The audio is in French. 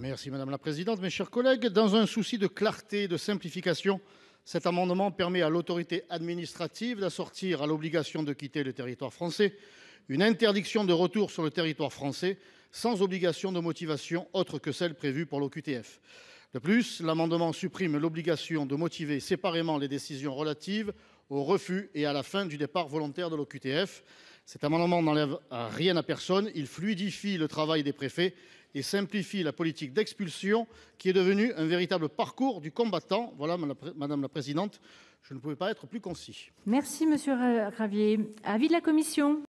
Merci madame la présidente, mes chers collègues, dans un souci de clarté et de simplification, cet amendement permet à l'autorité administrative d'assortir à l'obligation de quitter le territoire français, une interdiction de retour sur le territoire français sans obligation de motivation autre que celle prévue pour l'OQTF de plus l'amendement supprime l'obligation de motiver séparément les décisions relatives au refus et à la fin du départ volontaire de l'OQTF. Cet amendement n'enlève rien à personne. Il fluidifie le travail des préfets et simplifie la politique d'expulsion, qui est devenue un véritable parcours du combattant. Voilà, madame la présidente, je ne pouvais pas être plus concis. Merci, monsieur Ravier. Avis de la commission.